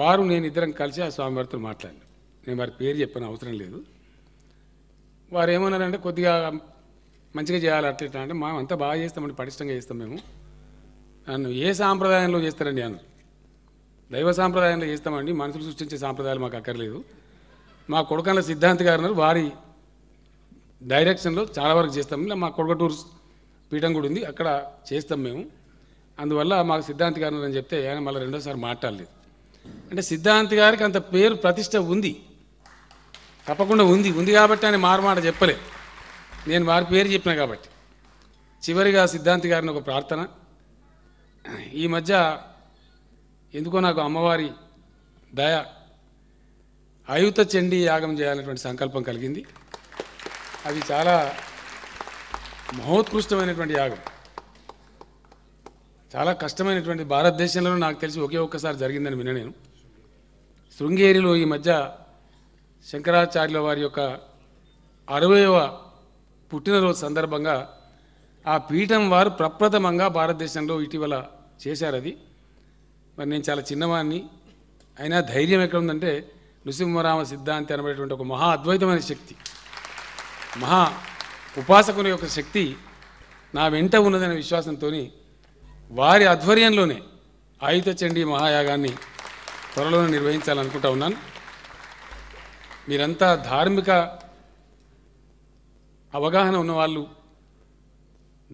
వారు నేను ఇద్దరం కలిసి ఆ స్వామివారితో మాట్లాడినాం నేను వారి పేరు చెప్పిన అవసరం లేదు వారు ఏమన్నారంటే కొద్దిగా మంచిగా చేయాలి అట్లా ఇట్లా అంటే మేము అంతా బాగా చేస్తామండి పటిష్టంగా చేస్తాం మేము నన్ను ఏ సాంప్రదాయంలో చేస్తారండి అన్నారు దైవ సాంప్రదాయంలో చేస్తామండి మనుషులు సృష్టించే సాంప్రదాయాలు మాకు అక్కర్లేదు మా కొడుకన్న సిద్ధాంత్ గారు వారి డైరెక్షన్లో చాలా వరకు చేస్తాం ఇలా మా కొడగటూరు పీఠం కూడా ఉంది అక్కడ చేస్తాం మేము అందువల్ల మాకు సిద్ధాంత్ గారు అని చెప్తే ఆయన మళ్ళీ రెండోసారి మాట్లాడలేదు అంటే సిద్ధాంత్ గారికి అంత పేరు ప్రతిష్ట ఉంది తప్పకుండా ఉంది ఉంది కాబట్టి అని మారుమాట చెప్పలే నేను వారి పేరు చెప్పిన కాబట్టి చివరిగా సిద్ధాంతి గారిని ఒక ప్రార్థన ఈ మధ్య ఎందుకో నాకు అమ్మవారి దయ ఆయుత చండి యాగం చేయాలనేటువంటి సంకల్పం కలిగింది అది చాలా మహోత్కృష్టమైనటువంటి యాగం చాలా కష్టమైనటువంటి భారతదేశంలో నాకు తెలిసి ఒకే ఒక్కసారి జరిగిందని విన నేను శృంగేరిలో ఈ మధ్య శంకరాచార్యుల వారి యొక్క అరవైవ పుట్టినరోజు సందర్భంగా ఆ పీఠం వారు ప్రప్రథమంగా భారతదేశంలో ఇటీవల చేశారు అది మరి నేను చాలా చిన్నవాడిని అయినా ధైర్యం ఎక్కడ ఉందంటే నృసింహరామ సిద్ధాంతి అనబడేటువంటి ఒక మహా అద్వైతమైన శక్తి మహా ఉపాసకుని యొక్క శక్తి నా వెంట ఉన్నదనే విశ్వాసంతో వారి ఆధ్వర్యంలోనే ఆయుధ చండీ మహాయాగాన్ని త్వరలోనే నిర్వహించాలనుకుంటా ఉన్నాను మీరంతా ధార్మిక అవగాహన ఉన్నవాళ్ళు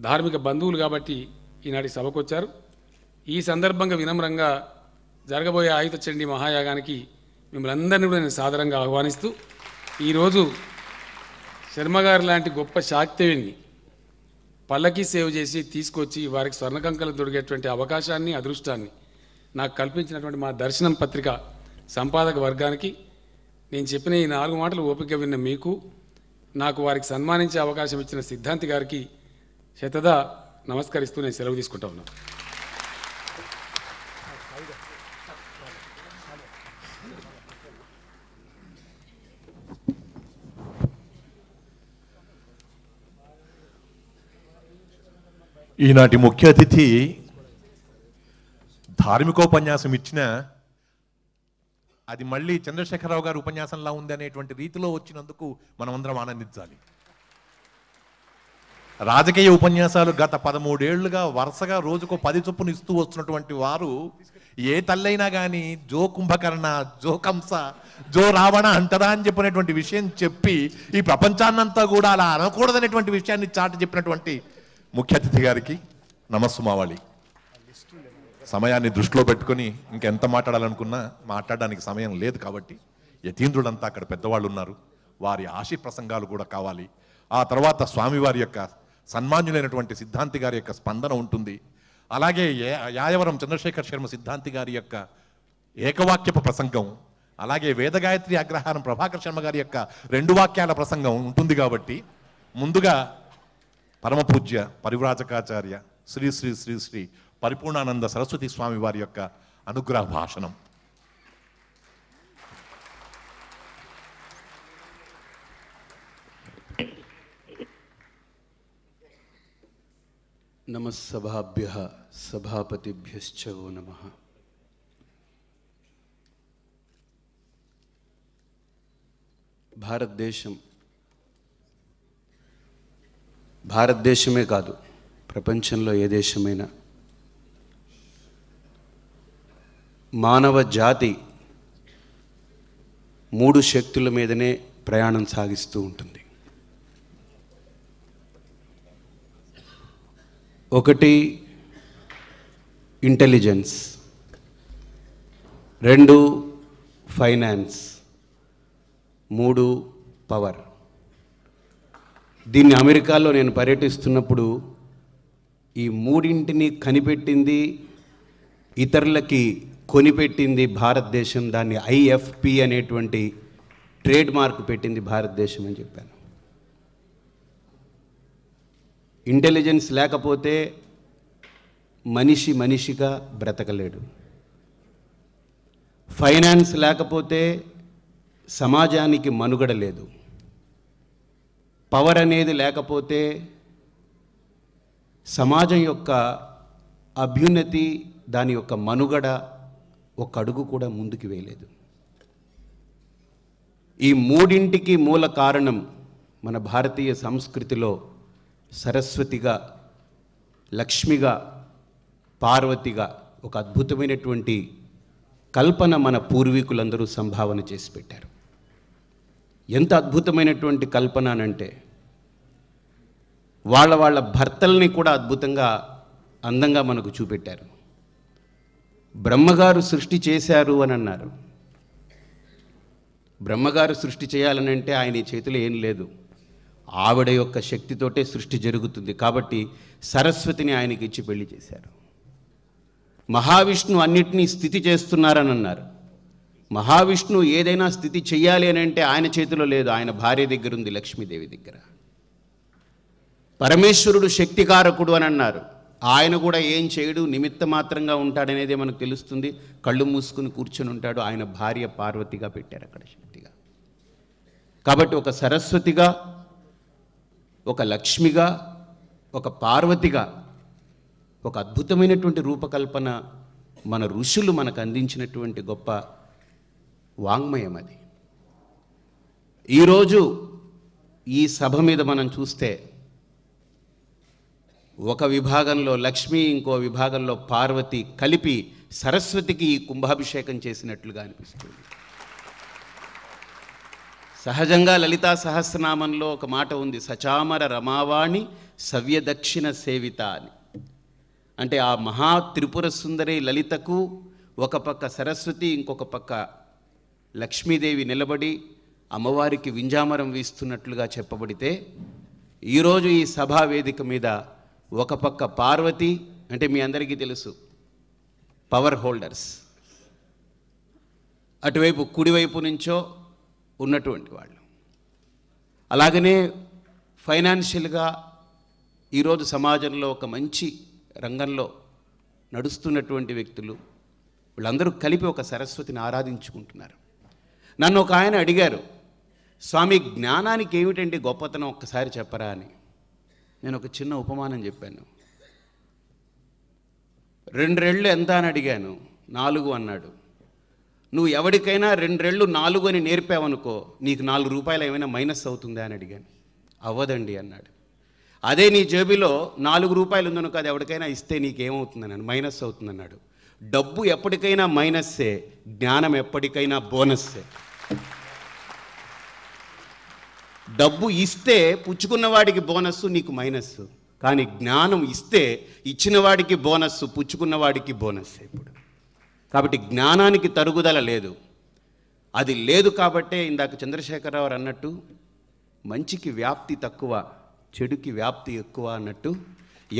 ధార్మిక బంధువులు కాబట్టి ఈనాటి సభకు వచ్చారు ఈ సందర్భంగా వినమ్రంగా జరగబోయే ఆయుధ చండీ మహాయాగానికి మిమ్మల్ని అందరినీ కూడా నేను సాధారణంగా ఆహ్వానిస్తూ ఈరోజు శర్మగారు లాంటి గొప్ప శాక్తవ్యుణ్ణి పల్లకి సేవ్ చేసి తీసుకొచ్చి వారికి స్వర్ణకంకలు దొరికేటువంటి అవకాశాన్ని అదృష్టాన్ని నాకు కల్పించినటువంటి మా దర్శనం పత్రిక సంపాదక వర్గానికి నేను చెప్పిన ఈ నాలుగు మాటలు ఓపిక విన్న మీకు నాకు వారికి సన్మానించే అవకాశం ఇచ్చిన సిద్ధాంతి గారికి శతదా నమస్కరిస్తూ నేను సెలవు తీసుకుంటా ఉన్నాను ఈనాటి ముఖ్య అతిథి ధార్మికోపన్యాసం ఇచ్చిన అది మళ్ళీ చంద్రశేఖరరావు గారు ఉపన్యాసంలా ఉంది అనేటువంటి రీతిలో వచ్చినందుకు మనమందరం ఆనందించాలి రాజకీయ ఉపన్యాసాలు గత పదమూడేళ్లుగా వరుసగా రోజుకు పది చొప్పున ఇస్తూ వస్తున్నటువంటి వారు ఏ తల్లైనా కానీ జో కుంభకర్ణ జో కంస జో రావణ అంటదా అని చెప్పినటువంటి విషయం చెప్పి ఈ ప్రపంచాన్నంతా కూడా అలా అనకూడదనేటువంటి విషయాన్ని చాటి చెప్పినటువంటి ముఖ్య అతిథి గారికి నమస్సుమావాలి సమయాన్ని దృష్టిలో పెట్టుకొని ఇంకెంత మాట్లాడాలనుకున్నా మాట్లాడడానికి సమయం లేదు కాబట్టి యతీంద్రుడంతా అక్కడ పెద్దవాళ్ళు ఉన్నారు వారి ఆశి ప్రసంగాలు కూడా కావాలి ఆ తర్వాత స్వామివారి యొక్క సన్మాన్యులైనటువంటి సిద్ధాంతి గారి యొక్క స్పందన ఉంటుంది అలాగే యాయవరం చంద్రశేఖర్ శర్మ సిద్ధాంతి గారి యొక్క ఏకవాక్యపు ప్రసంగం అలాగే వేదగాయత్రి అగ్రహారం ప్రభాకర్ శర్మ గారి యొక్క రెండు వాక్యాల ప్రసంగం ఉంటుంది కాబట్టి ముందుగా परम पूज्य परिव्राजकाचार्य श्री श्री श्री श्री परपूर्णानंद सरस्वती स्वामी वार अनुग्रह भाषण नम सभाभ्य सभापतिभ्य नम भारत देशम భారతదేశమే కాదు ప్రపంచంలో ఏ దేశమైనా మానవ జాతి మూడు శక్తుల మీదనే ప్రయాణం సాగిస్తూ ఉంటుంది ఒకటి ఇంటెలిజెన్స్ రెండు ఫైనాన్స్ మూడు పవర్ దీన్ని అమెరికాలో నేను పర్యటిస్తున్నప్పుడు ఈ మూడింటిని కనిపెట్టింది ఇతరులకి కొనిపెట్టింది భారతదేశం దాన్ని ఐఎఫ్పి అనేటువంటి ట్రేడ్ మార్క్ పెట్టింది భారతదేశం అని చెప్పాను ఇంటెలిజెన్స్ లేకపోతే మనిషి మనిషిగా బ్రతకలేడు ఫైనాన్స్ లేకపోతే సమాజానికి మనుగడ లేదు పవర్ అనేది లేకపోతే సమాజం యొక్క అభ్యున్నతి దాని యొక్క మనుగడ ఒక అడుగు కూడా ముందుకు వేయలేదు ఈ మూడింటికి మూల కారణం మన భారతీయ సంస్కృతిలో సరస్వతిగా లక్ష్మిగా పార్వతిగా ఒక అద్భుతమైనటువంటి కల్పన మన పూర్వీకులందరూ సంభావన చేసి పెట్టారు ఎంత అద్భుతమైనటువంటి కల్పన అనంటే వాళ్ళ వాళ్ళ భర్తల్ని కూడా అద్భుతంగా అందంగా మనకు చూపెట్టారు బ్రహ్మగారు సృష్టి చేశారు అని అన్నారు బ్రహ్మగారు సృష్టి చేయాలనంటే ఆయన చేతిలో ఏం లేదు ఆవిడ యొక్క శక్తితోటే సృష్టి జరుగుతుంది కాబట్టి సరస్వతిని ఆయనకి ఇచ్చి పెళ్లి చేశారు మహావిష్ణు అన్నిటినీ స్థితి చేస్తున్నారని అన్నారు మహావిష్ణువు ఏదైనా స్థితి చెయ్యాలి అని అంటే ఆయన చేతిలో లేదు ఆయన భార్య దగ్గర ఉంది లక్ష్మీదేవి దగ్గర పరమేశ్వరుడు శక్తికారకుడు అని అన్నారు ఆయన కూడా ఏం చేయడు నిమిత్త మాత్రంగా ఉంటాడనేది మనకు తెలుస్తుంది కళ్ళు మూసుకుని కూర్చొని ఉంటాడు ఆయన భార్య పార్వతిగా పెట్టారు అక్కడ శక్తిగా కాబట్టి ఒక సరస్వతిగా ఒక లక్ష్మిగా ఒక పార్వతిగా ఒక అద్భుతమైనటువంటి రూపకల్పన మన ఋషులు మనకు అందించినటువంటి గొప్ప వాంగ్మయం అది ఈరోజు ఈ సభ మీద మనం చూస్తే ఒక విభాగంలో లక్ష్మి ఇంకో విభాగంలో పార్వతి కలిపి సరస్వతికి కుంభాభిషేకం చేసినట్లుగా అనిపిస్తుంది సహజంగా లలితా సహస్రనామంలో ఒక మాట ఉంది సచామర రమావాణి సవ్యదక్షిణ సేవిత అని అంటే ఆ మహా త్రిపుర సుందరి లలితకు ఒక పక్క సరస్వతి ఇంకొక పక్క లక్ష్మీదేవి నిలబడి అమ్మవారికి వింజామరం వీస్తున్నట్లుగా చెప్పబడితే ఈరోజు ఈ సభావేదిక మీద ఒక పక్క పార్వతి అంటే మీ అందరికీ తెలుసు పవర్ హోల్డర్స్ అటువైపు కుడివైపు నుంచో ఉన్నటువంటి వాళ్ళు అలాగనే ఫైనాన్షియల్గా ఈరోజు సమాజంలో ఒక మంచి రంగంలో నడుస్తున్నటువంటి వ్యక్తులు వీళ్ళందరూ కలిపి ఒక సరస్వతిని ఆరాధించుకుంటున్నారు నన్ను ఒక ఆయన అడిగారు స్వామి జ్ఞానానికి ఏమిటండి గొప్పతనం ఒక్కసారి చెప్పరా అని నేను ఒక చిన్న ఉపమానం చెప్పాను రెండ్రేళ్ళు ఎంత అని అడిగాను నాలుగు అన్నాడు నువ్వు ఎవరికైనా రెండ్రేళ్ళు నాలుగు అని నేర్పావనుకో నీకు నాలుగు రూపాయలు ఏమైనా మైనస్ అవుతుందా అని అడిగాను అవ్వదండి అన్నాడు అదే నీ జేబీలో నాలుగు రూపాయలు ఉందనుకో అది ఎవరికైనా ఇస్తే నీకేమవుతుందన్నాను మైనస్ అవుతుందన్నాడు డబ్బు ఎప్పటికైనా మైనస్సే జ్ఞానం ఎప్పటికైనా బోనస్సే డబ్బు ఇస్తే పుచ్చుకున్న వాడికి బోనస్సు నీకు మైనస్ కానీ జ్ఞానం ఇస్తే ఇచ్చిన వాడికి బోనస్సు పుచ్చుకున్న వాడికి బోనస్ ఇప్పుడు కాబట్టి జ్ఞానానికి తరుగుదల లేదు అది లేదు కాబట్టే ఇందాక చంద్రశేఖరరావు అన్నట్టు మంచికి వ్యాప్తి తక్కువ చెడుకి వ్యాప్తి ఎక్కువ అన్నట్టు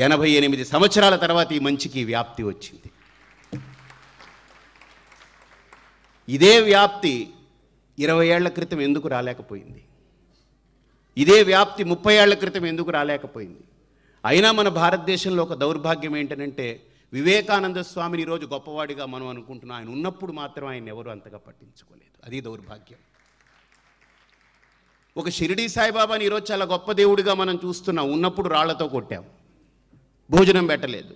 ఎనభై ఎనిమిది సంవత్సరాల తర్వాత ఈ మంచికి వ్యాప్తి వచ్చింది ఇదే వ్యాప్తి ఇరవై ఏళ్ల క్రితం ఎందుకు రాలేకపోయింది ఇదే వ్యాప్తి ముప్పై ఏళ్ల క్రితం ఎందుకు రాలేకపోయింది అయినా మన భారతదేశంలో ఒక దౌర్భాగ్యం ఏంటనంటే వివేకానంద స్వామిని ఈరోజు గొప్పవాడిగా మనం అనుకుంటున్నాం ఆయన ఉన్నప్పుడు మాత్రం ఆయన ఎవరు అంతగా పట్టించుకోలేదు అది దౌర్భాగ్యం ఒక షిరిడి సాయిబాబాని ఈరోజు చాలా గొప్ప దేవుడిగా మనం చూస్తున్నాం ఉన్నప్పుడు రాళ్లతో కొట్టాం భోజనం పెట్టలేదు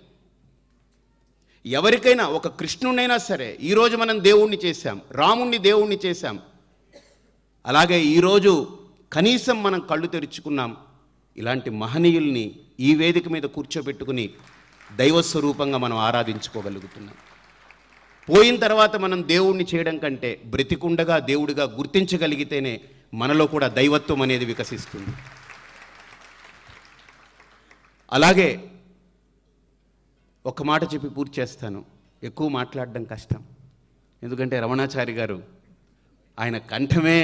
ఎవరికైనా ఒక కృష్ణుడైనా సరే ఈరోజు మనం దేవుణ్ణి చేశాం రాముణ్ణి దేవుణ్ణి చేశాం అలాగే ఈరోజు కనీసం మనం కళ్ళు తెరుచుకున్నాం ఇలాంటి మహనీయుల్ని ఈ వేదిక మీద కూర్చోబెట్టుకుని దైవస్వరూపంగా మనం ఆరాధించుకోగలుగుతున్నాం పోయిన తర్వాత మనం దేవుణ్ణి చేయడం కంటే బ్రతికుండగా దేవుడిగా గుర్తించగలిగితేనే మనలో కూడా దైవత్వం అనేది వికసిస్తుంది అలాగే ఒక మాట చెప్పి పూర్తి చేస్తాను ఎక్కువ మాట్లాడడం కష్టం ఎందుకంటే రమణాచారి గారు ఆయన కంఠమే